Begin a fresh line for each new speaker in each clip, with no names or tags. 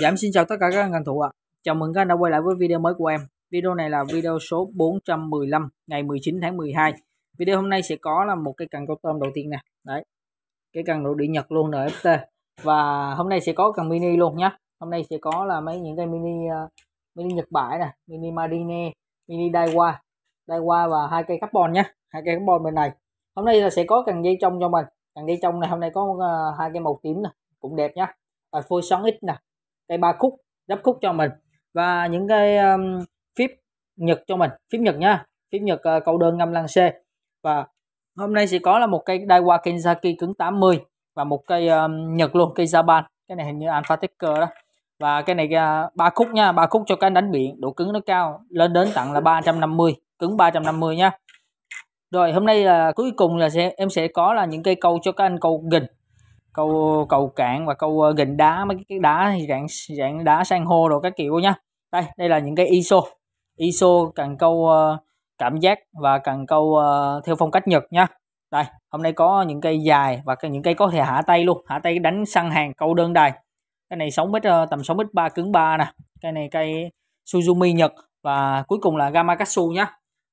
Giảm xin chào tất cả các anh thủ ạ. À. Chào mừng các anh đã quay lại với video mới của em. Video này là video số 415 ngày 19 tháng 12. Video hôm nay sẽ có là một cái cần câu tôm đầu tiên nè. Đấy. Cái cần nội địa Nhật luôn NFT. Và hôm nay sẽ có cần mini luôn nhá. Hôm nay sẽ có là mấy những cái mini uh, mini Nhật Bãi nè, mini Marine, mini Daiwa, Daiwa và hai cây carbon nhá. Hai cây carbon bên này. Hôm nay là sẽ có cần dây trong cho mình. Cần dây trong này hôm nay có uh, hai cái màu tím nè, cũng đẹp nhá. Và phôi xoắn ít nè, cây ba khúc đắp khúc cho mình và những cái um, phíp nhật cho mình phím nhật nha phím nhật uh, ờ, câu đơn ngâm lăng C và hôm nay sẽ có là một cây Daiwa Kenzaki cứng 80 và một cây um, nhật luôn cây Japan cái này hình như Alpha Ticker đó và cái này à, ba uh, khúc nha ba khúc cho cái đánh biển độ cứng nó cao lên đến tặng là 350 cứng 350 nha rồi hôm nay là cuối cùng là sẽ em sẽ có là những cây câu cho các anh câu gình câu cầu cạn và câu ờ, gành đá mấy cái đá dạng dạng đá san hô rồi các kiểu nhá đây đây là những cái iso iso cần câu ờ, cảm giác và cần câu ờ, theo phong cách nhật nha đây hôm nay có những cây dài và những cây có thể hạ tay luôn hạ tay đánh săn hàng câu đơn đài cái này 6 mét tầm 6 mét ba cứng 3 nè cây này cây Suzumi Nhật và cuối cùng là Gamakatsu nhé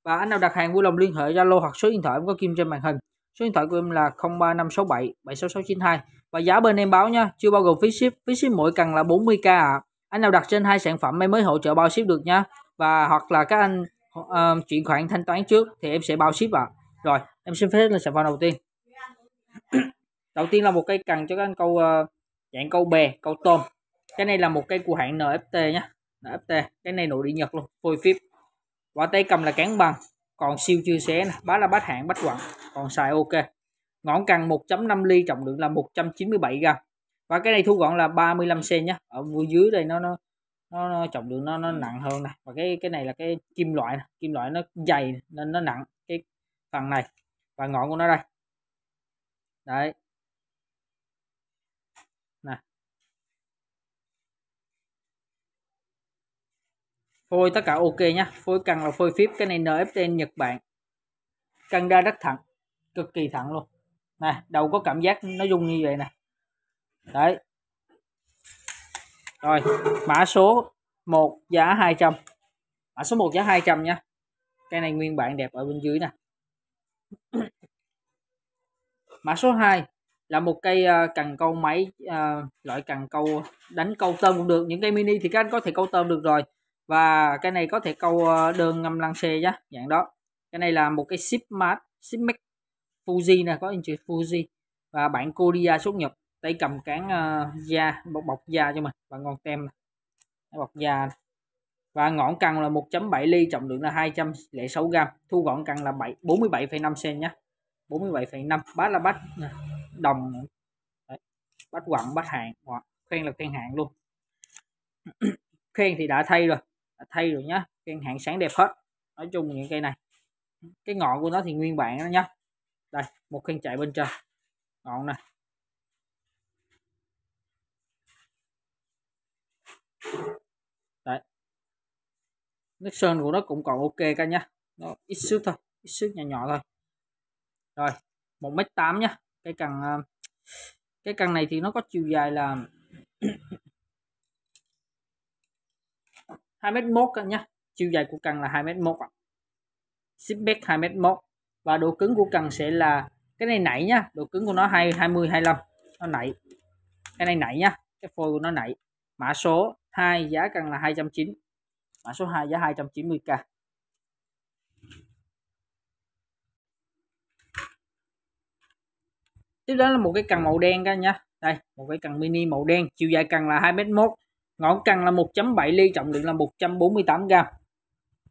và anh nào đặt hàng vui lòng liên hệ Zalo hoặc số điện thoại em có kim trên màn hình số điện thoại của em là 035677 76692 và giá bên em báo nha, chưa bao gồm phí ship, phí ship mỗi cần là 40k ạ. À. Anh nào đặt trên hai sản phẩm em mới hỗ trợ bao ship được nha. Và hoặc là các anh uh, chuyển khoản thanh toán trước thì em sẽ bao ship ạ. À. Rồi, em xin phép là sản phẩm đầu tiên. đầu tiên là một cây cần cho các anh câu uh, dạng câu bè, câu tôm. Cái này là một cây của hãng NFT nhá. NFT, cái này nội địa Nhật luôn, phôi phíp. Quả tay cầm là cán bằng, còn siêu chưa xé nè, bá là bát hạng bách quặng, còn xài ok ngọn cần 1.5 ly trọng lượng là 197 gram và cái này thu gọn là 35 cm nhé ở dưới đây nó nó nó, nó trọng lượng nó nó ừ. nặng hơn này và cái cái này là cái kim loại này. kim loại nó dày nên nó nặng cái phần này và ngọn của nó đây đấy nè phôi tất cả ok nhé phôi cần là phôi phíp cái này nft nhật bản cần đa rất thẳng cực kỳ thẳng luôn nè đầu có cảm giác nó rung như vậy nè đấy rồi mã số 1 giá 200 mã số 1 giá 200 nha cái này nguyên bản đẹp ở bên dưới nè mã số 2 là một cây ờ, cần câu máy ờ, loại cần câu đánh câu tôm cũng được những cây mini thì các anh có thể câu tôm được rồi và cái này có thể câu ờ, đơn ngâm lăng xe nhá dạng đó cái này là một cái ship shipmax Fuji nè có anh chị Fuji và bản Korea xuất nhập tay cầm cán uh, da bọc bọc da cho mình và ngon tem này. bọc da này. và ngọn cần là 1.7 ly trọng lượng là 206 gram thu gọn cần là 7 47,5 cm nhé 47,5 bát là bát đồng Đấy. bát quặng bát hàng wow. khen là khen hạng luôn khen thì đã thay rồi đã thay rồi nhá khen hạng sáng đẹp hết nói chung những cây này cái ngọn của nó thì nguyên bản đó nhá đây một khăn chạy bên trên ngọn này đấy nước sơn của nó cũng còn ok cả nhá nó ít xước thôi ít xước nhỏ nhỏ thôi rồi một mét tám nhá cái cần ờ, cái cần này thì nó có chiều dài là hai mét một cả nhá chiều dài của cần là hai mét một, ship back hai mét một và độ cứng của cần sẽ là cái này nảy nhá độ cứng của nó hai hai mươi hai nó nảy cái này nảy nhá cái phôi của nó nảy mã số 2 giá cần là 290 mã số 2 giá 290k tiếp đó là một cái cần màu đen các nhá đây một cái cần mini màu đen chiều dài cần là 2m1 ngọn cần là 1.7 ly trọng lượng là 148 g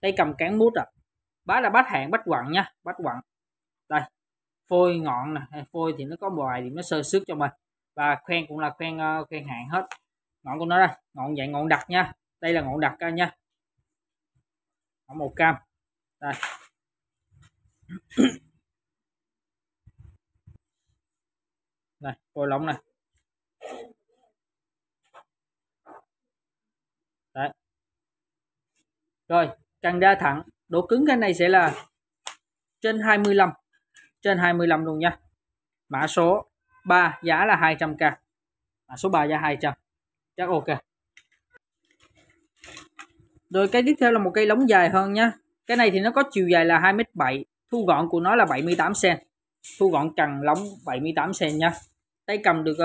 tay cầm cán mút à bá là bát hạng bách quặng nha bách quặng đây phôi ngọn này phôi thì nó có vài thì nó sơ xước cho mình và khoen cũng là khoen ờ, khoen hạng hết ngọn của nó đây ngọn dạng ngọn đặc nha đây là ngọn đặc nha ngọn màu cam đây này phôi lỏng này đấy rồi căng ra thẳng độ cứng cái này sẽ là trên 25 trên 25 luôn nha mã số 3 giá là 200k mã số 3 giá 200 chắc ok rồi cái tiếp theo là một cây lóng dài hơn nhá cái này thì nó có chiều dài là 2m7 thu gọn của nó là 78cm thu gọn cần lóng 78cm nha tay cầm được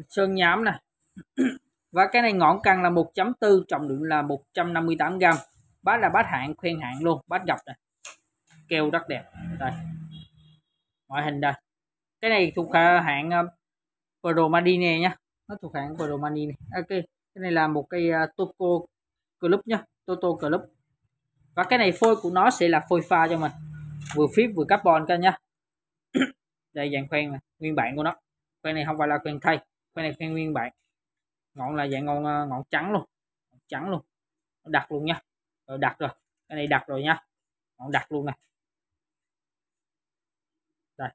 uh, sơn nhám nè và cái này ngọn cần là 1.4 trọng lượng là 158g bác là bác hạn khuyên hạn luôn bác gặp này kêu rất đẹp đây ngoại hình đây cái này thuộc à, hãng à, Pro Madine nhá nó thuộc hãng Pro Madine ok à, cái này là một cây Toco Club nhá Toto Club và cái này phôi của nó sẽ là phôi pha cho mình vừa phíp vừa carbon các nhá đây dạng khoen này nguyên bản của nó khoen này không phải là khoen thay khoen này khoen nguyên bản ngọn là dạng ngọn ngọn trắng luôn ngọn trắng luôn đặc luôn nhá rồi ờ, đặt rồi cái này đặt rồi nha đặt luôn nè đây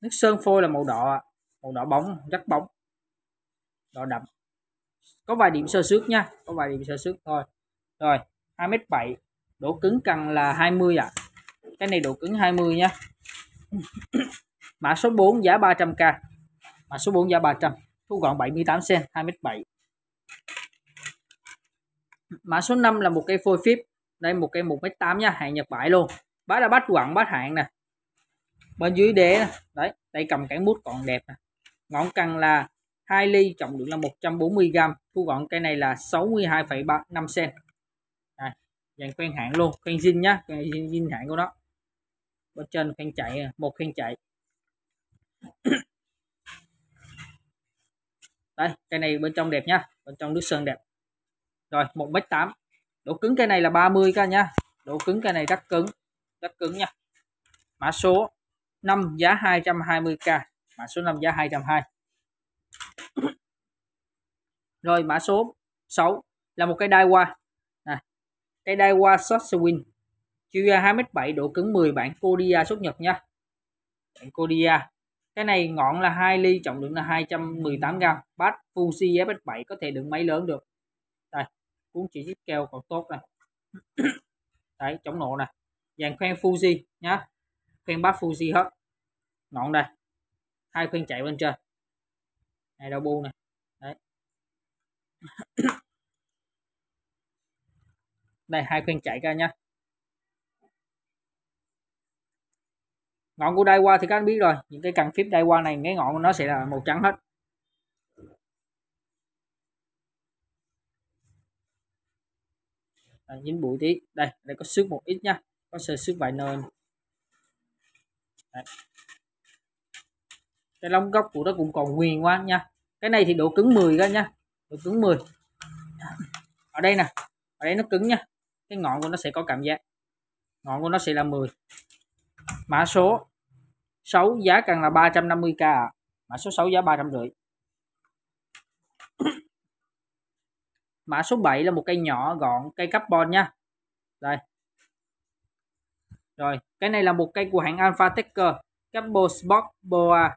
nước sơn phôi là màu đỏ màu đỏ bóng rất bóng đỏ đậm có vài điểm sơ xước nha có vài điểm sơ xước thôi rồi 2m7 độ cứng cần là 20 ạ à. cái này độ cứng 20 nha mã số 4 giá 300k mã số 4 giá 300 thu gọn 78 cm 2m7 mã số 5 là một cây phôi phíp đây một cây 1m8 nha hàng Nhật bãi luôn bát là bát quặng bát hạng nè bên dưới đế nè đấy tay cầm cán mút còn đẹp nè ngọn cần là 2 ly trọng lượng là 140g thu gọn cây này là 62,35 cm à, dàn quen hạng luôn quen zin nhá quen zin, zin hạng của nó bên trên quen chạy một quen chạy đây cây này bên trong đẹp nhá bên trong nước sơn đẹp rồi một mét tám độ cứng cây này là 30 ca nha độ cứng cây này rất cứng rất cứng nha mã số 5 giá 220k mã số 5 giá 220 rồi mã số 6 là một cây đai qua cây cái đai qua short swing chiều dài 2 m độ cứng 10 bản Kodia xuất nhật nha bản Kodia cái này ngọn là 2 ly trọng lượng là 218 g bát Fuji FS7 có thể đựng máy lớn được cuốn chỉ dít keo còn tốt này đấy chống nổ này dàn khoen Fuji nhá khoen bát Fuji hết ngọn đây hai khoen chạy bên trên này đầu bu này đấy đây hai khoen chạy ra nhá ngọn của đai qua thì các anh biết rồi những cái cần phím đai qua này cái ngọn của nó sẽ là màu trắng hết à, dính bụi tí đây đây có xước một ít nha có sơ xước vài nơi Đấy. cái lông gốc của nó cũng còn nguyên quá nha cái này thì độ cứng 10 ra nha độ cứng 10 ở đây nè ở đây nó cứng nha cái ngọn của nó sẽ có cảm giác ngọn của nó sẽ là 10 mã số 6 giá càng là 350k à. mã số 6 giá 350 mã số 7 là một cây nhỏ gọn cây carbon nha đây rồi cái này là một cây của hãng Alpha Tecker Capo Sport Boa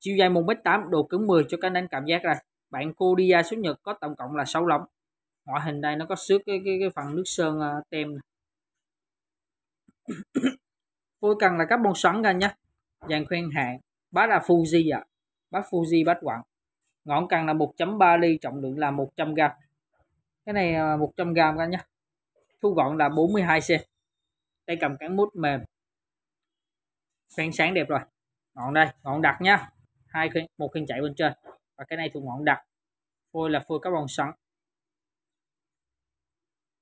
chiều dài 1m8 độ cứng 10 cho cái đánh cảm giác này bạn Kodia số Nhật có tổng cộng là 6 lóng ngoại hình đây nó có xước cái, cái, cái phần nước sơn uh, tem này. cần là carbon xoắn ra nhé dàn khuyên hạng, bát là Fuji ạ à. bát Fuji bát quặng ngọn cần là 1.3 ly trọng lượng là 100 gram cái này 100 g ra nha thu gọn là 42 c tay cầm cán mút mềm phen sáng đẹp rồi ngọn đây ngọn đặc nhá hai khuyên, một khuyên chạy bên trên và cái này thuộc ngọn đặc phôi là phôi carbon sẵn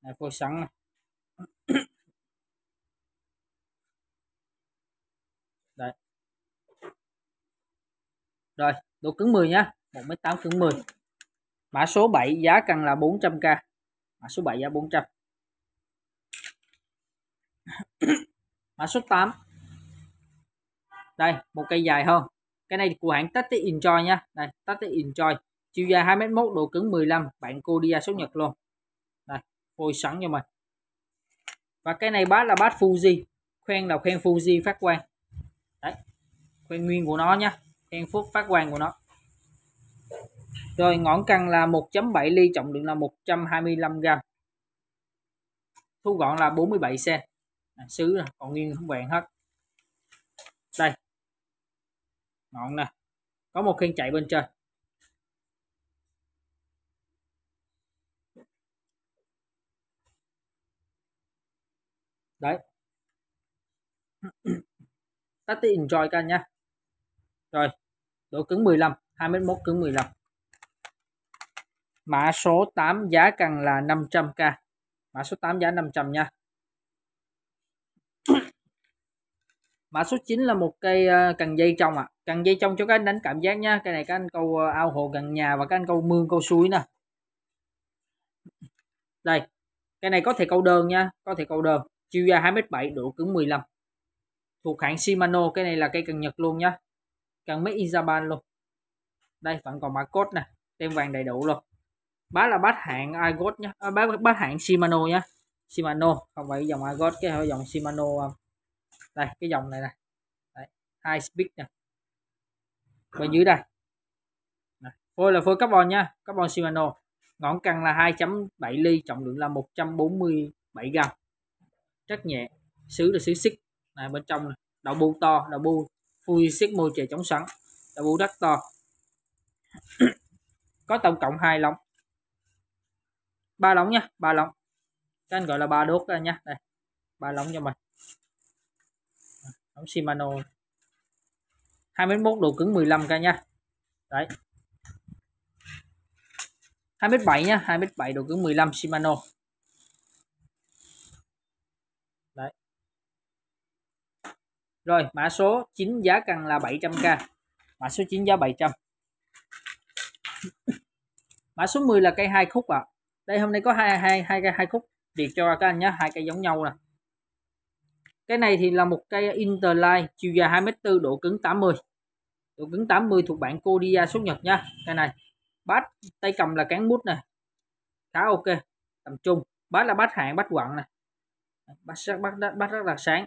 này phôi sẵn này. Đấy. Rồi, độ cứng 10 nhá, 1m8 cứng 10. Mã số 7 giá căn là 400k. Mã số 7 giá 400. Mã số 8. Đây, một cây dài hơn. Cái này của hãng tate Enjoy nha. Đây, tate Enjoy. Chiều dài 2m1, độ cứng 15. Bạn cô đi ra số Nhật luôn. Đây, phôi sẵn cho mình. Và cái này bát là bát Fuji. Khoen là khoen Fuji phát quang. Đấy, khoen nguyên của nó nha. Khoen phút phát quang của nó. Rồi ngọn cần là 1.7 ly, trọng lượng là 125 g. Thu gọn là 47 cm. sứ còn nguyên không vẹn hết. Đây. Ngọn nè. Có một khiên chạy bên trên. Đấy. Tati enjoy các anh nhé. Rồi, độ cứng 15, 2m1 cứng 15. Mã số 8 giá cần là 500k. Mã số 8 giá 500 nha. mã số 9 là một cây ờ, cần dây trong ạ. À. Cần dây trong cho các anh đánh cảm giác nha. Cây này các anh câu ờ, ao hồ gần nhà và các anh câu mương câu suối nè. Đây. Cây này có thể câu đơn nha, có thể câu đơn. Chiều dài 2m7, độ cứng 15. Thuộc hãng Shimano, cái này là cây cần Nhật luôn nha. Cần mấy Izaban luôn. Đây, vẫn còn mã code nè, tem vàng đầy đủ luôn bá là bát hạng Igos nhé à, bát bát hạng Shimano nhé Shimano không phải dòng Igos cái phải dòng Shimano đây cái dòng này này Đấy, high speed nè bên dưới đây này. phôi là phôi carbon nha carbon Shimano ngọn cần là 2.7 ly trọng lượng là 147 gram rất nhẹ xứ là xứ xích này bên trong này. đậu bu to đậu bu phui xích môi chè chống sẵn đậu bu rất to có tổng cộng hai lóng ba lóng nha ba lóng các anh gọi là ba đốt ra nha đây ba lóng cho mày lóng Shimano 2m1 độ cứng 15k nha đấy 2m7 nha 2m7 độ cứng 15 Shimano đấy rồi mã số 9 giá cần là 700k mã số 9 giá 700 mã số 10 là cây hai khúc ạ à đây hôm nay có hai hai hai cây hai khúc để cho các anh nhé hai cây giống nhau nè cái này thì là một cây interline chiều dài 2 m bốn độ cứng 80 độ cứng 80 thuộc bản Kodia xuất Nhật nha cây này bát tay cầm là cán bút này khá ok tầm trung bát là bát hạng bát quặng này bát rất bát, bát rất là sáng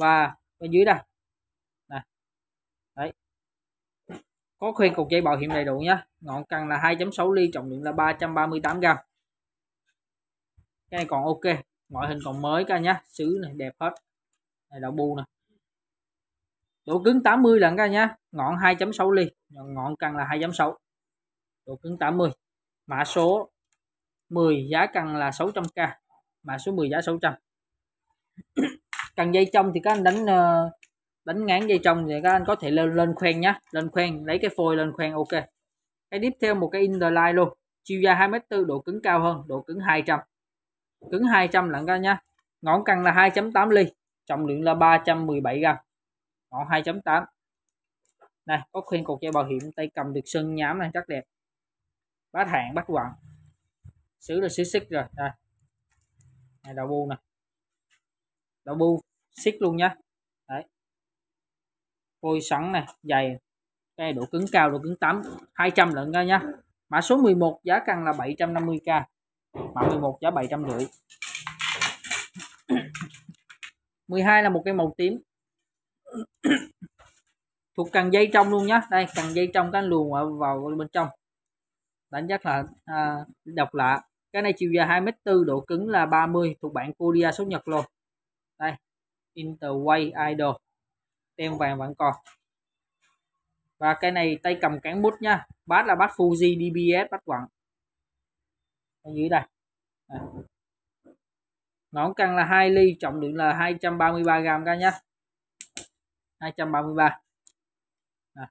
và bên dưới đây này đấy có khuyên cục dây bảo hiểm đầy đủ nhé ngọn cần là 2.6 ly trọng lượng là 338 gram cái này còn ok ngoại hình còn mới cả nhá xứ này đẹp hết này đậu bu nè độ cứng 80 lần cả nhá ngọn 2.6 ly ngọn cần là 2.6 độ cứng 80 mã số 10 giá cần là 600k mã số 10 giá 600 cần dây trong thì các anh đánh uh, đánh ngán dây trong thì các anh có thể lên lên khoen nhá lên khoen lấy cái phôi lên khoen ok cái tiếp theo một cái inline luôn chiều dài 2m4 độ cứng cao hơn độ cứng 200 cứng 200 lận các anh nhá ngón căng là 2.8 ly trọng lượng là 317 gram ngọn 2.8 này có khuyên cột dây bảo hiểm tay cầm được sơn nhám này rất đẹp bát hạng bát quặng xứ là xứ xích rồi đây này đậu bu nè đầu bu xích luôn nhá phôi sẵn này dày cái độ cứng cao độ cứng 8 200 lận ra nha mã số 11 giá căn là 750k mã 11 giá 750 12 là một cái màu tím thuộc cần dây trong luôn nhá đây cần dây trong cái luồn vào bên trong đánh chắc là à, độc lạ cái này chiều dài 2m4 độ cứng là 30 thuộc bản Korea số Nhật luôn đây Interway Idol tem vàng vẫn còn và cái này tay cầm cán bút nha bát là bát Fuji DBS bát quặng ở dưới đây à. nón căng là 2 ly trọng lượng là 233 gram cả nhá 233 à.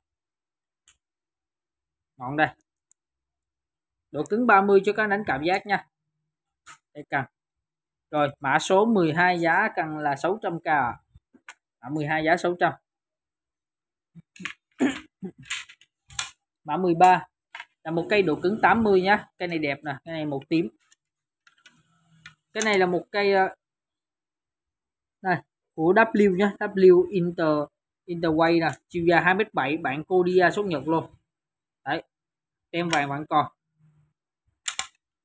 ngọn đây độ cứng 30 cho các đánh cảm giác nha đây cần rồi mã số 12 giá cần là 600k mã 12 giá 600 mã 13 là một cây độ cứng 80 nhá cây này đẹp nè cây này màu tím cái này là một cây ờ, này của W nhá W Inter Interway nè chiều dài 2 mét 7 bạn Kodia xuất nhật luôn đấy tem vàng bạn còn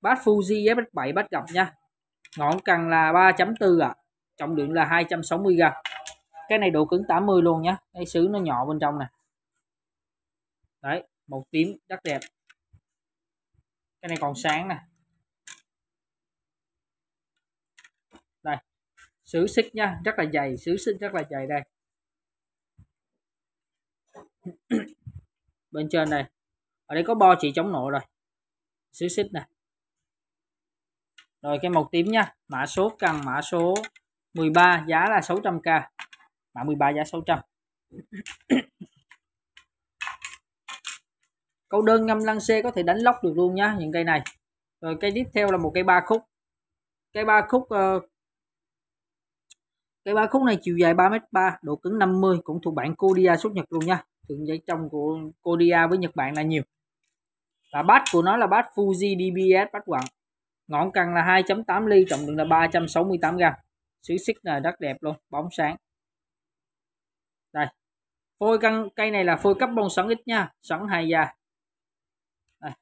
bát Fuji F7 bát gặp nha ngọn cần là 3.4 ạ à. trọng lượng là 260 gram cái này độ cứng 80 luôn nhé, cái sứ nó nhỏ bên trong nè đấy màu tím rất đẹp cái này còn sáng nè đây sứ xích nha rất là dày sứ xích rất là dày đây bên trên này, ở đây có bo chỉ chống nổ rồi xíu xích này rồi cái màu tím nha mã số cần mã số 13 giá là 600k mã 13 giá 600 câu đơn ngâm lăng xe có thể đánh lóc được luôn nhá những cây này rồi cây tiếp theo là một cây ba khúc cây ba khúc ờ, cây ba khúc này chiều dài 3m3 độ cứng 50 cũng thuộc bản Kodia xuất Nhật luôn nha thường giấy trong của Kodia với Nhật Bản là nhiều và bát của nó là bát Fuji DBS bát quặng ngọn cần là 2.8 ly trọng lượng là 368 gram xứ xích là rất đẹp luôn bóng sáng phôi căn cây này là phôi cấp bông sẵn ít nha sẵn hai da, đây,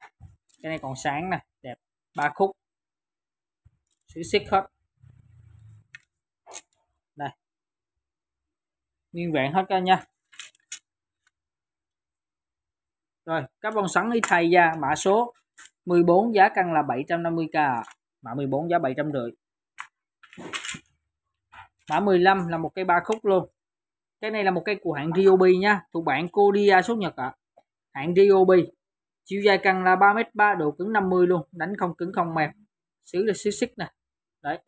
cái này còn sáng nè đẹp ba khúc xứ xích hết đây nguyên vẹn hết các nha rồi cấp bông sắn ít thay da mã số 14 giá căn là 750k mã 14 giá 750 mã 15 là một cây ba khúc luôn cái này là một cây của hãng Ryobi nha thuộc bản Kodia xuất Nhật ạ à. hãng Ryobi chiều dài cần là 3m3 độ cứng 50 luôn đánh không cứng không mềm xứ là xứ xích nè đấy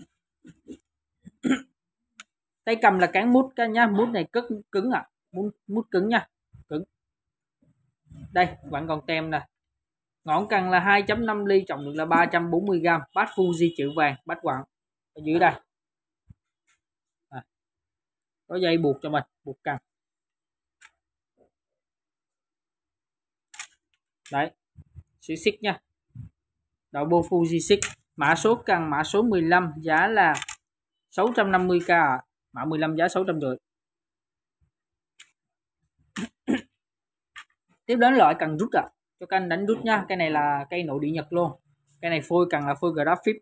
tay cầm là cán mút cái nhá mút này cất cứng ạ à. mút, mút cứng nha cứng đây vẫn còn tem nè ngọn cần là 2.5 ly trọng lượng là 340 g bát Fuji chữ vàng bát quặng ở dưới đây có dây buộc cho mình buộc cần đấy xí xích nha đậu bô Fuji 6 mã số cần mã số 15 giá là 650k mã 15 giá 650 tiếp đến loại cần rút ạ à. cho canh đánh rút nha cái này là cây nội địa nhật luôn cái này phôi cần là phôi graphic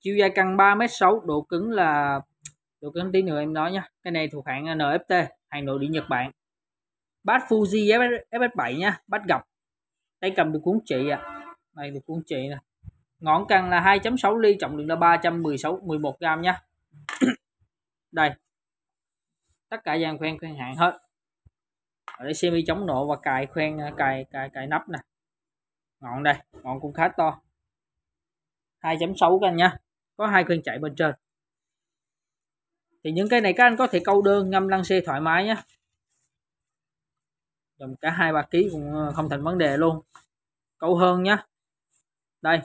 chiều dài cần 3m6 độ cứng là được đến tí nữa em nói nha cái này thuộc hãng NFT hàng nội địa Nhật Bản bát Fuji FS7 nha bát gập tay cầm được cuốn trị ạ à. này được cuốn trị nè ngọn cần là 2.6 ly trọng lượng là 316 11 gram nha đây tất cả dàn khoen khoen hạng hết ở đây semi chống nổ và cài khoen cài cài cài nắp nè ngọn đây ngọn cũng khá to 2.6 cân nha có hai khoen chạy bên trên thì những cây này các anh có thể câu đơn ngâm lăng xe thoải mái nhé dòng cả hai ba ký cũng ờ, không thành vấn đề luôn câu hơn nhé đây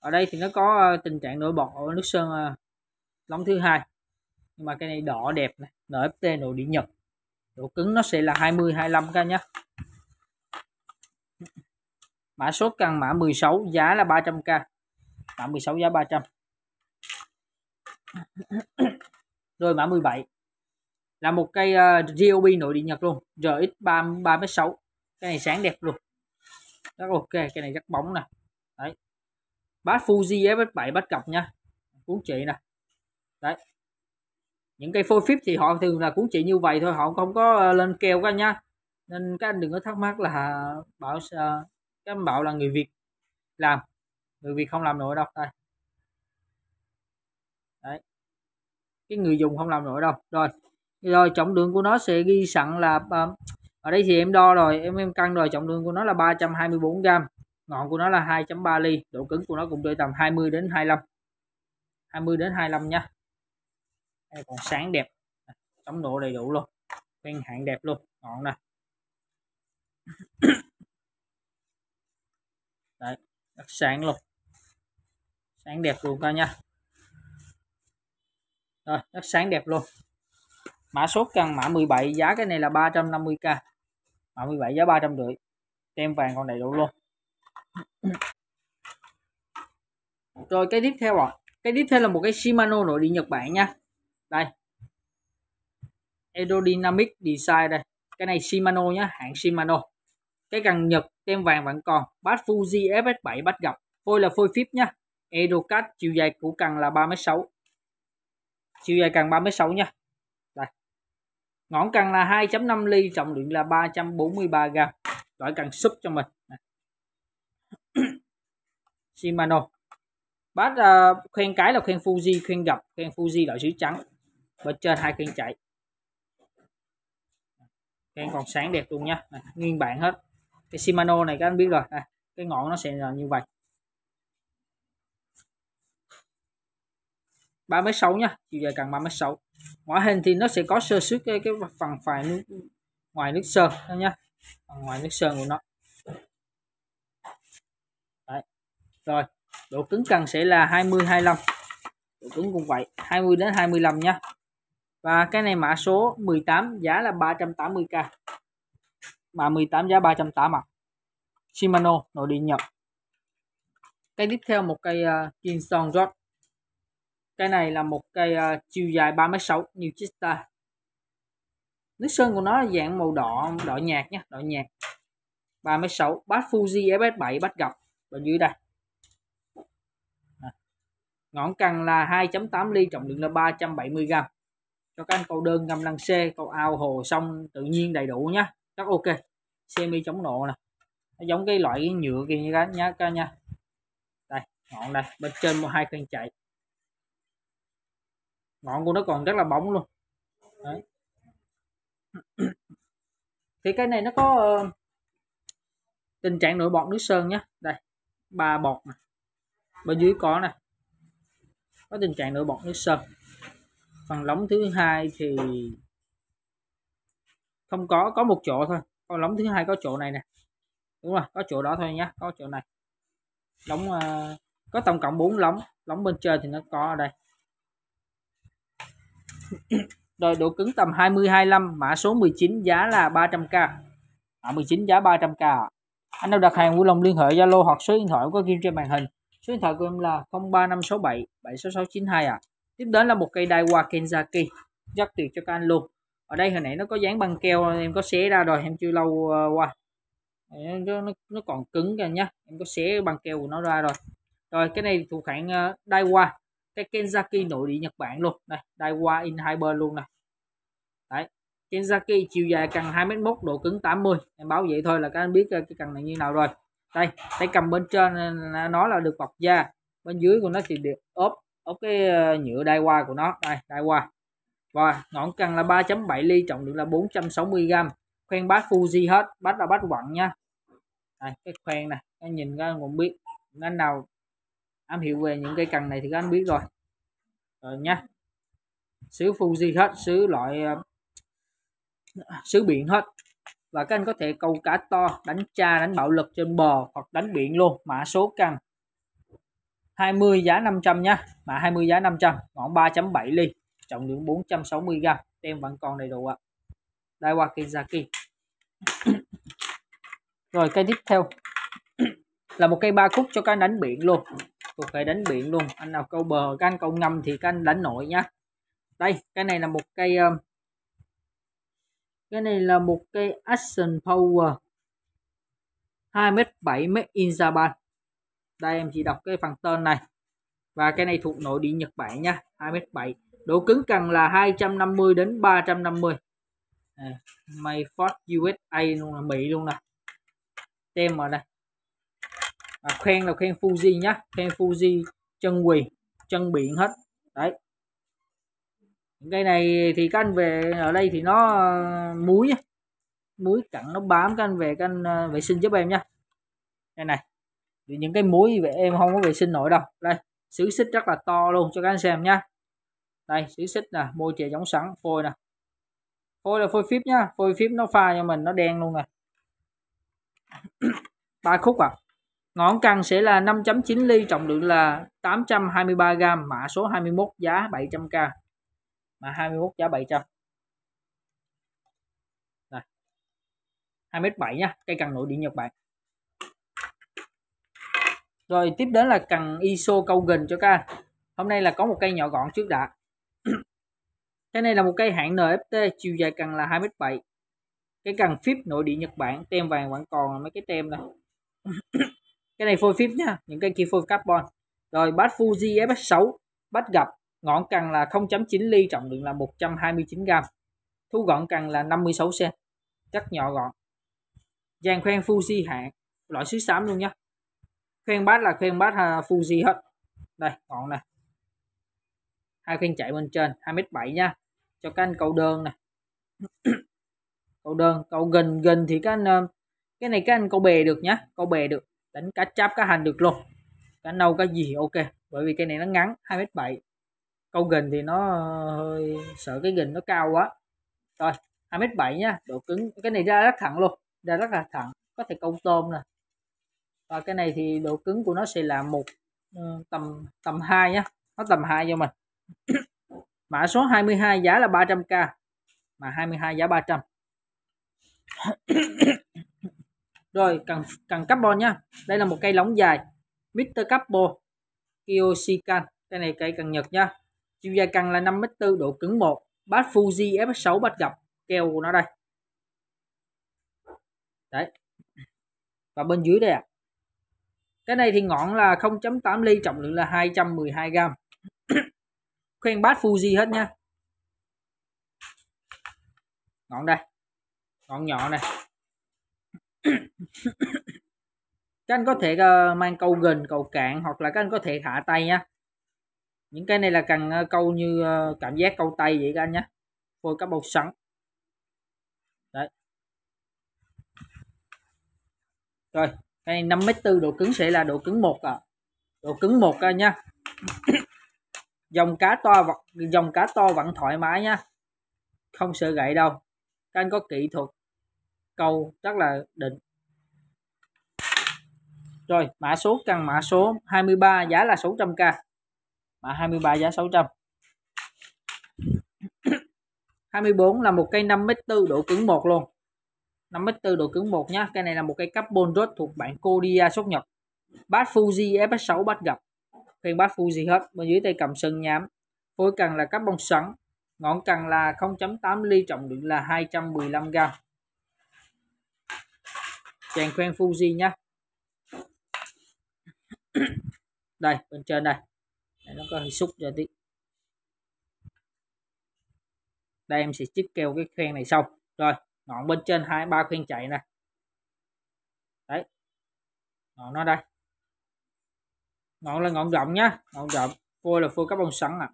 ở đây thì nó có ờ, tình trạng nổi bọt ở nước sơn ờ, lóng thứ hai nhưng mà cái này đỏ đẹp này nft nội điện nhật độ cứng nó sẽ là 20 25 các nhé mã số căn mã 16 giá là 300k mã 16 giá 300 rồi mã 17 là một cây uh, ờ, GOB nội địa Nhật luôn RX3 36 cái này sáng đẹp luôn rất ok cái này rất bóng nè đấy bát Fuji FS7 bắt cặp nha cuốn trị nè đấy những cây phôi phíp thì họ thường là cuốn trị như vậy thôi họ không có ờ, lên keo các nha nên các anh đừng có thắc mắc là bảo ờ, các anh bảo là người Việt làm người Việt không làm nổi đâu đây cái người dùng không làm nổi đâu rồi rồi trọng lượng của nó sẽ ghi sẵn là ở đây thì em đo rồi em em cân rồi trọng lượng của nó là 324 gram ngọn của nó là 2.3 ly độ cứng của nó cũng rơi tầm 20 đến 25 20 đến 25 nha đây còn sáng đẹp chống độ đầy đủ luôn bên hạng đẹp luôn ngọn nè đấy sáng luôn sáng đẹp luôn cả nha rồi rất sáng đẹp luôn mã số căn mã 17 giá cái này là 350k mã 17 giá rưỡi tem vàng còn đầy đủ luôn rồi cái tiếp theo rồi cái tiếp theo là một cái Shimano nội địa Nhật Bản nha đây Aerodynamic Design đây cái này Shimano nhá hãng Shimano cái cần Nhật tem vàng vẫn còn bát Fuji FS7 bắt gặp phôi là phôi phíp nhá Aerocad chiều dài của cần là 36 chiều dài càng 36 nha đây ngón cần là 2.5 ly trọng lượng là 343 gram loại càng súp cho mình Shimano bát uh, khoen cái là khoen Fuji khoen gập khoen Fuji loại sứ trắng bên trên hai khoen chạy khoen còn sáng đẹp luôn nha nguyên bản hết cái Shimano này các anh biết rồi này, cái ngọn nó sẽ là như vậy 36 nha chiều dài càng 36 ngoại hình thì nó sẽ có sơ suất cái cái phần phải nước ngoài nước sơn đó nhá phần ngoài nước sơn của nó Đấy. rồi độ cứng cần sẽ là 20 25 độ cứng cũng vậy 20 đến 25 nhá và cái này mã số 18 giá là 380k mà 18 giá 380 à. Shimano nội địa nhập cái tiếp theo một cây uh, Kingston Rod cây này là một cây uh, à, chiều dài 3m6 New Chista nước sơn của nó là dạng màu đỏ đỏ nhạt nhé đỏ nhạt 3m6 bát Fuji FS7 bát gập ở dưới đây ngọn cần là 2.8 ly trọng lượng là 370 g cho các anh câu đơn ngâm lăng xe câu ao hồ sông tự nhiên đầy đủ nhá rất ok semi chống nộ nè nó giống cái loại nhựa kia như các nhá các nha đây ngọn đây bên trên một hai cây chạy ngọn của nó còn rất là bóng luôn Đấy. thì cây này nó có ờ, tình trạng nổi bọt nước sơn nhé đây ba bọt này. bên dưới có này có tình trạng nổi bọt nước sơn phần lóng thứ hai thì không có có một chỗ thôi còn lóng thứ hai có chỗ này nè đúng rồi có chỗ đó thôi nhé có chỗ này lóng uh, có tổng cộng 4 lóng lóng bên trên thì nó có ở đây rồi độ cứng tầm 20 25 mã số 19 giá là 300k à, 19 giá 300k anh nào đặt hàng vui lòng liên hệ Zalo hoặc số điện thoại có ghi trên màn hình số điện thoại của em là 03567 76692 à tiếp đến là một cây Daiwa Kenzaki rất tuyệt cho các anh luôn ở đây hồi nãy nó có dán băng keo em có xé ra rồi em chưa lâu ờ, qua nó, nó, nó còn cứng kìa nhá em có xé băng keo của nó ra rồi rồi cái này thuộc hãng uh, ờ, Daiwa cái Kenzaki nội địa Nhật Bản luôn đây Daiwa in Hyper luôn này đấy Kenzaki chiều dài cần 2m1 độ cứng 80 em báo vậy thôi là các anh biết cái cần này như nào rồi đây tay cầm bên trên nó là được bọc da bên dưới của nó thì được ốp ốp cái ờ, nhựa Daiwa của nó đây Daiwa và ngọn cần là 3.7 ly trọng lượng là 460g khoen bát Fuji hết bát là bát quặng nha đây, cái khoen này anh nhìn ra cũng biết anh nào am hiểu về những cây cần này thì các anh biết rồi rồi ờ, nha sứ Fuji hết sứ loại sứ ờ, biển hết và các anh có thể câu cá to đánh tra đánh bạo lực trên bờ hoặc đánh biển luôn mã số cần 20 giá 500 nha mã 20 giá 500 ngọn 3.7 ly trọng lượng 460 g tem vẫn còn đầy đủ ạ Daiwa Kizaki rồi cây tiếp theo là một cây ba khúc cho các đánh biển luôn thuộc hệ đánh biển luôn anh nào câu bờ các anh câu ngâm thì các anh đánh nội nhá đây cái này là một cây ờ, cái này là một cây action power 2 m 7 made in Japan đây em chỉ đọc cái phần tên này và cái này thuộc nội địa Nhật Bản nha 2 m 7 độ cứng cần là 250 đến 350 à, May Ford USA luôn là Mỹ luôn nè tem ở đây à, khen là khen Fuji nhá khen Fuji chân quỳ chân biển hết đấy cây này thì các anh về ở đây thì nó ờ, muối nhá muối cặn nó bám các anh về các anh ờ, vệ sinh giúp em nhá đây này thì những cái muối vậy em không có vệ sinh nổi đâu đây xứ xích rất là to luôn cho các anh xem nhá đây xứ xích nè môi chè giống sẵn phôi nè phôi là phôi phíp nhá phôi phíp nó pha cho mình nó đen luôn nè ba khúc à Ngọn cần sẽ là 5.9 ly, trọng lượng là 823 g, mã số 21 giá 700k. Mã 21 giá 700. Này. 2m7 nha, cây cần nội địa Nhật Bản. Rồi tiếp đến là cần ISO câu gần cho các Hôm nay là có một cây nhỏ gọn trước đã. cái này là một cây hạng NFT, chiều dài cần là 2m7. Cái cần phíp nội địa Nhật Bản, tem vàng vẫn còn mấy cái tem này. cái này phôi phíp nhá những cái kia phôi carbon rồi bát Fuji FS6 bát gập ngọn cần là 0.9 ly trọng lượng là 129 g thu gọn cần là 56 cm chắc nhỏ gọn dàn khoen Fuji hạng loại sứ xám luôn nhá khoen bát là khoen bát à, Fuji hết đây ngọn này hai khoen chạy bên trên 2m7 nha cho các anh câu đơn nè câu đơn câu gần gần thì các anh à, cái này các anh câu bè được nhá câu bè được đánh cá cháp cá hành được luôn cá nâu cá gì ok bởi vì cây này nó ngắn hai mét bảy câu gình thì nó hơi sợ cái gình nó cao quá rồi hai mét bảy nhá, độ cứng cái này ra rất thẳng luôn ra rất là thẳng có thể câu tôm nè và cái này thì độ cứng của nó sẽ là một ờ, tầm tầm hai nhá nó tầm hai cho mình mã số 22 giá là 300k mà 22 giá 300 rồi cần cần carbon nhá đây là một cây lóng dài Mr. capo Kyoshikan cây này cây cần nhật nha chiều dài cần là 5 m 4 độ cứng 1 bát Fuji F6 bát gập keo của nó đây đấy và bên dưới đây ạ à. cái này thì ngọn là 0.8 ly trọng lượng là 212 gram khoen bát Fuji hết nha ngọn đây ngọn nhỏ này các anh có thể uh, mang câu gần câu cạn hoặc là các anh có thể thả tay nhé những cái này là cần uh, câu như uh, cảm giác câu tay vậy các anh nhé phôi cá bột sẵn đấy rồi cái này 5 bốn độ cứng sẽ là độ cứng một à độ cứng một anh nhá dòng cá to vật dòng cá to vẫn thoải mái nhá không sợ gãy đâu các anh có kỹ thuật câu rất là định rồi mã số căn mã số 23 giá là 600k mã 23 giá 600 24 là một cây 5m4 độ cứng 1 luôn 5m4 độ cứng 1 nhá cây này là một cây carbon rod thuộc bản Kodia xuất Nhật bát Fuji FS6 bát gặp phiên bát Fuji hết bên dưới tay cầm sơn nhám phối cần là carbon sẵn ngọn cần là 0.8 ly trọng lượng là 215 gram chèn khoen Fuji nhá đây bên trên đây Để nó có hơi xúc ra tí đây em sẽ chích keo cái khoen này xong rồi ngọn bên trên hai ba khoen chạy nè đấy ngọn nó đây ngọn là ngọn rộng nhá ngọn rộng phôi là phôi carbon sẵn à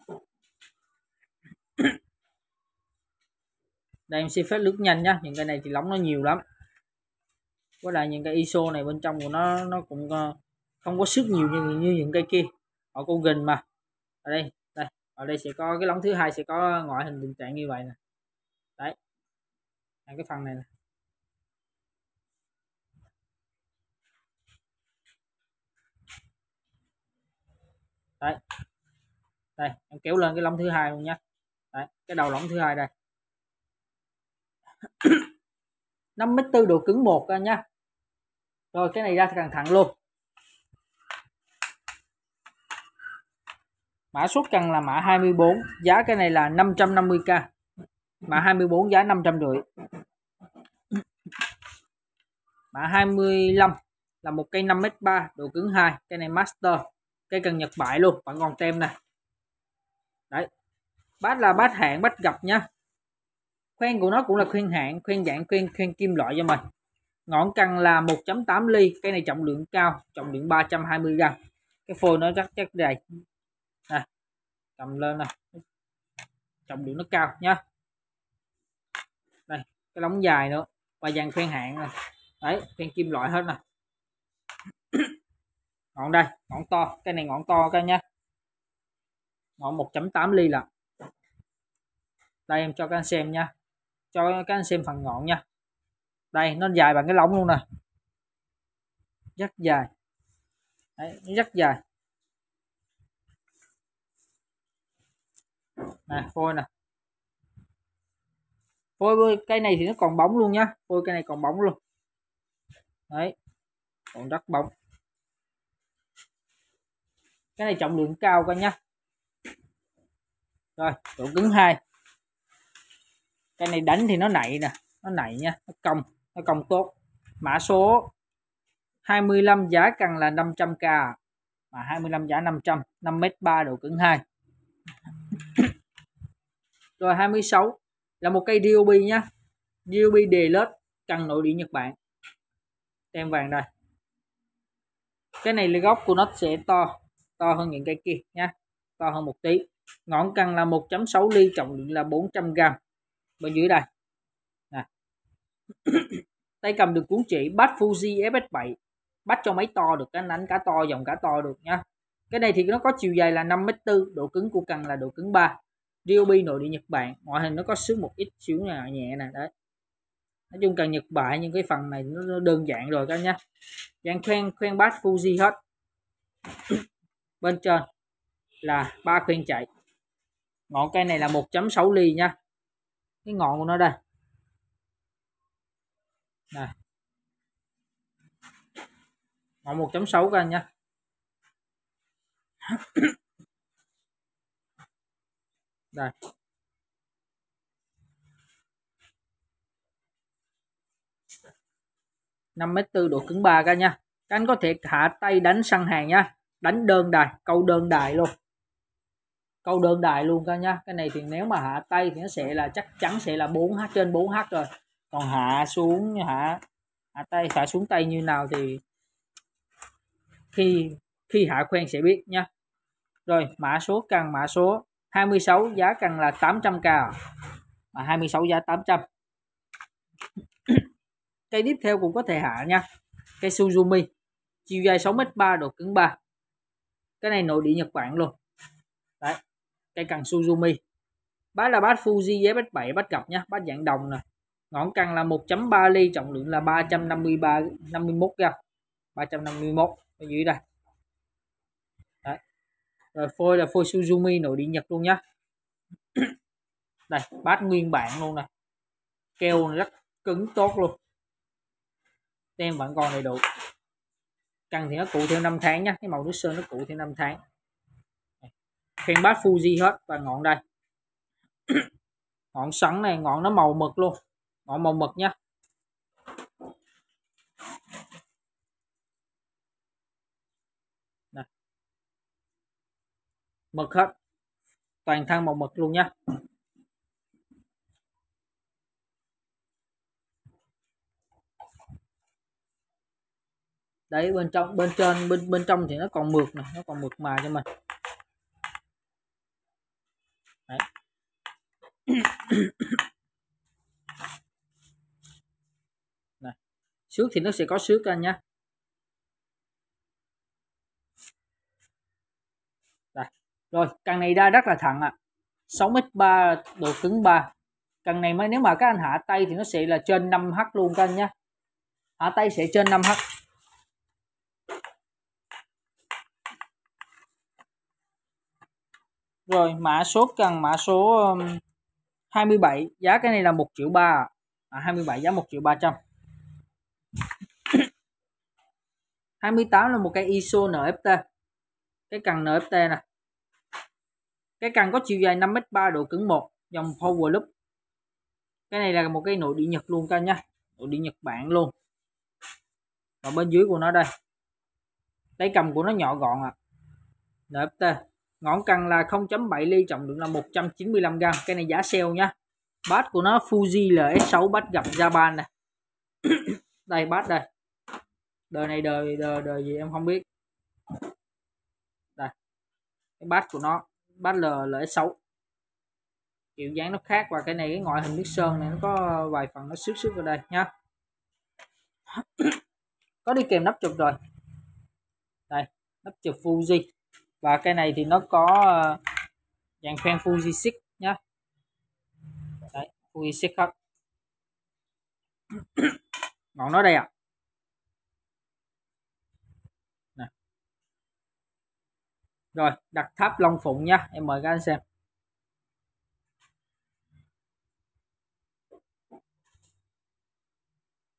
đây em sẽ phép lướt nhanh nhá những cái này thì lóng nó nhiều lắm với lại những cái ISO này bên trong của nó nó cũng ờ, không có sức nhiều như như những cây kia họ cũng gần mà ở đây đây ở đây sẽ có cái lóng thứ hai sẽ có ngoại hình tình trạng như vậy nè đấy là cái phần này nè đấy đây em kéo lên cái lóng thứ hai luôn nhé đấy cái đầu lóng thứ hai đây 54 độ cứng một nha rồi cái này ra thẳng thẳng luôn mã suất cần là mã 24 giá cái này là 550k mã 24 giá rưỡi mã 25 là một cây 5m3 độ cứng 2 cái này master cây cần nhật bại luôn bạn còn tem này đấy bát là bát hạn bát gặp nhá khoen của nó cũng là khuyên hạn khuyên dạng khuyên khuyên kim loại cho mình ngọn cần là 1.8 ly cái này trọng lượng cao trọng lượng 320 g cái phôi nó rất chắc dài nè cầm lên nè trọng lượng nó cao nhá đây cái lóng dài nữa và dàn khoen hạn này đấy khoen kim loại hết nè ngọn đây ngọn to cái này ngọn to cái nhá ngọn 1.8 ly là đây em cho các anh xem nha cho các anh xem phần ngọn nha đây nó dài bằng cái lông luôn nè rất dài Đấy, rất dài nè phôi nè phôi cây này thì nó còn bóng luôn nhá phôi cây này còn bóng luôn đấy còn rất bóng cái này trọng lượng cao coi nhá rồi độ cứng hai cây này đánh thì nó nảy nè nó nảy nha nó cong nó còn tốt mã số 25 giá cần là 500k mà 25 giá 500 5m3 độ cứng 2 rồi 26 là một cây DOB nhá DOB đề lết cần nội địa Nhật Bản tem vàng đây cái này là góc của nó sẽ to to hơn những cây kia nhá to hơn một tí ngọn cần là 1.6 ly trọng lượng là 400 gram bên dưới đây tay cầm được cuốn chỉ bắt Fuji FS7 bắt cho máy to được cái nánh cá to dòng cá to được nha cái này thì nó có chiều dài là 5m4 độ cứng của cần là độ cứng 3 Ryobi nội địa Nhật Bản ngoại hình nó có xíu một ít xíu là nhẹ nè đấy nói chung cần Nhật Bản nhưng cái phần này nó đơn giản rồi các anh nhé đang khoen khoen bass Fuji hết bên trên là ba khuyên chạy ngọn cây này là 1.6 ly nha cái ngọn của nó đây mỏ 1.6 các anh nha, đây năm m tư độ cứng ba ca nha các anh có thể hạ tay đánh săn hàng nha đánh đơn đài câu đơn đài luôn câu đơn đài luôn ca nha, cái này thì nếu mà hạ tay thì nó sẽ là chắc chắn sẽ là 4h trên 4h rồi còn hạ xuống hạ hạ tay hạ xuống tay như nào thì khi khi hạ khoen sẽ biết nha rồi mã số cần mã số 26 giá cần là 800k mà 26 giá 800 cây tiếp theo cũng có thể hạ nha cây Suzumi chiều dài 6m3 độ cứng 3 cái này nội địa Nhật Bản luôn đấy cây cần Suzumi bát là bát Fuji giá ZS7 bát gặp nhá bát dạng đồng nè ngọn cần là 1.3 ly trọng lượng là 353 51 gram 351 ở dưới đây đấy rồi phôi là phôi Suzumi nổi đi Nhật luôn nhá đây bát nguyên bản luôn này keo rất cứng tốt luôn tem vẫn còn đầy đủ cần thì nó cũ theo 5 tháng nhá, cái màu nước sơn nó cũ theo 5 tháng khen bát Fuji hết và ngọn đây ngọn sẵn này ngọn nó màu mực luôn ngọn màu mực nhá mực hết toàn thân màu mực luôn nhé đấy bên trong bên trên bên bên trong thì nó còn mượt này nó còn mượt mà cho mình đấy. này. xước thì nó sẽ có xước ra nhé. rồi càng này ra rất là thẳng ạ à. 6x3 độ cứng 3 càng này mới nếu mà các anh hạ tay thì nó sẽ là trên 5h luôn các anh nhé hạ tay sẽ trên 5h rồi mã số cần mã số 27 um, giá cái này là 1 triệu 3 à, 27 giá 1 triệu 300 28 là một cái ISO NFT cái cần NFT nè cái cần có chiều dài 5m3 độ cứng 1 dòng power loop cái này là một cái nội địa nhật luôn các nhá nội địa nhật bản luôn và bên dưới của nó đây tay cầm của nó nhỏ gọn ạ à. nft ngọn cần là 0.7 ly trọng lượng là 195 g cái này giá sale nhá bát của nó Fuji LS6 bát gặp Japan này đây bát đây đời này đời đời đời gì em không biết đây cái bát của nó Butler là 6 kiểu dáng nó khác và cái này cái ngoại hình nước sơn này nó có vài phần nó xước xước ở đây nha có đi kèm nắp chụp rồi đây nắp chụp Fuji và cái này thì nó có ờ, dạng fan Fuji 6 nhá Fuji 6 hết ngọn nó đây ạ à. rồi đặt tháp long phụng nha em mời các anh xem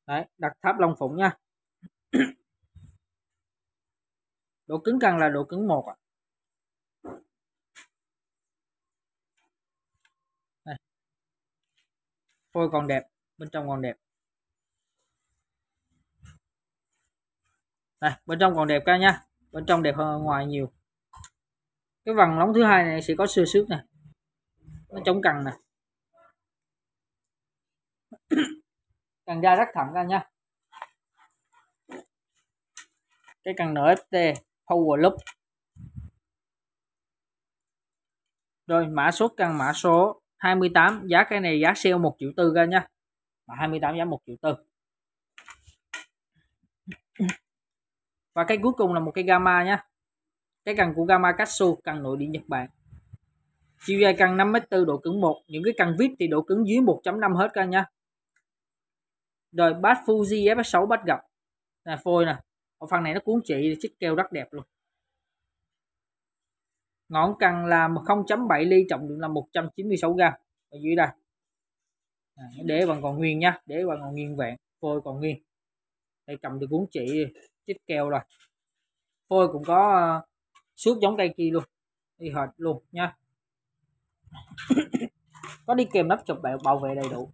Đấy, đặt tháp long phụng nha độ cứng cần là độ cứng một à. phôi còn đẹp bên trong còn đẹp này bên trong còn đẹp ca nha bên trong đẹp hơn ngoài nhiều cái vòng lóng thứ hai này sẽ có sơ xước này nó chống cần này cần da rất thẳng ra nha cái cần nở ft Power Loop rồi mã số cần mã số 28 giá cái này giá sale 1 triệu tư ra nha mã 28 giá 1 triệu tư và cái cuối cùng là một cái gamma nhé cái cần của Gamakatsu cần nội địa Nhật Bản chiều dài cần 5m4 độ cứng 1 những cái cần vip thì độ cứng dưới 1.5 hết các nha rồi bát Fuji F6 bắt gặp là phôi nè ở phần này nó cuốn chị chiếc keo rất đẹp luôn ngọn cần là 0.7 ly trọng lượng là 196 gram ở dưới đây để bằng còn nguyên nha để bằng còn nguyên vẹn phôi còn nguyên đây cầm được cuốn chị chiếc keo rồi phôi cũng có xước giống cây kia luôn đi hết luôn nha có đi kèm nắp chụp bảo vệ đầy đủ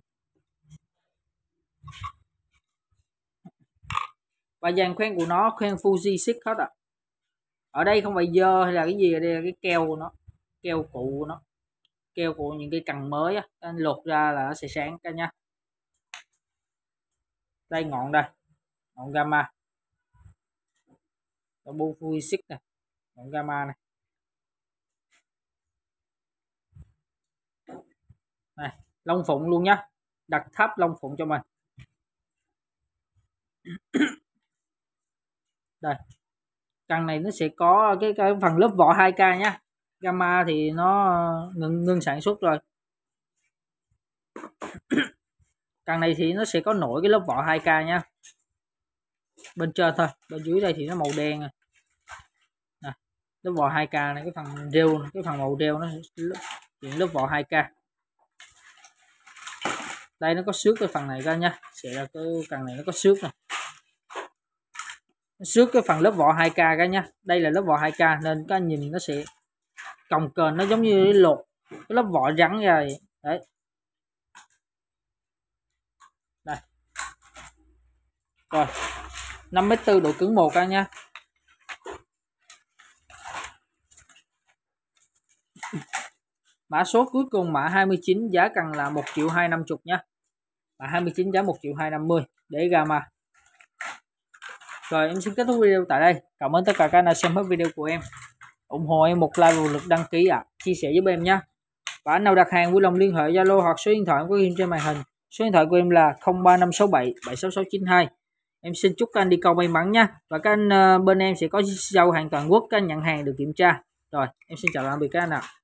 và dàn khoen của nó khoen Fuji Six hết ạ ở đây không phải dơ hay là cái gì đây là cái keo của nó keo cụ của nó keo của những cái cần mới á lột ra là nó sẽ sáng cả nha đây ngọn đây ngọn gamma bộ Fuji Six này Đánh gamma này này long phụng luôn nhá đặt tháp long phụng cho mình đây căn này nó sẽ có cái, cái phần lớp vỏ 2k nhá gamma thì nó ờ, ngừng ngừng sản xuất rồi căn này thì nó sẽ có nổi cái lớp vỏ 2k nhá bên trên thôi bên dưới đây thì nó màu đen rồi lớp vỏ 2k này cái phần rêu cái phần màu rêu nó chuyển lớp vỏ 2k đây nó có xước cái phần này ra nha sẽ là cái cần này nó có xước này nó xước cái phần lớp vỏ 2k ra nha đây là lớp vỏ 2k nên các nhìn nó sẽ còng cờn nó giống như lột cái lớp vỏ rắn ra vậy. đấy đây rồi 5,4 độ cứng 1 ra nha mã số cuối cùng mã 29 giá cần là 1 triệu 250 nhé mã 29 giá 1 triệu 250 để gamma rồi em xin kết thúc video tại đây cảm ơn tất cả các anh đã xem hết video của em ủng hộ em một like và một lượt đăng ký ạ à. chia sẻ giúp em nhé và anh nào đặt hàng vui lòng liên hệ zalo hoặc số điện thoại của em trên màn hình số điện thoại của em là 03567 76692 em xin chúc các anh đi cầu may mắn nha và các anh ờ, bên em sẽ có giao hàng toàn quốc các anh nhận hàng được kiểm tra rồi em xin chào tạm biệt các anh ạ à.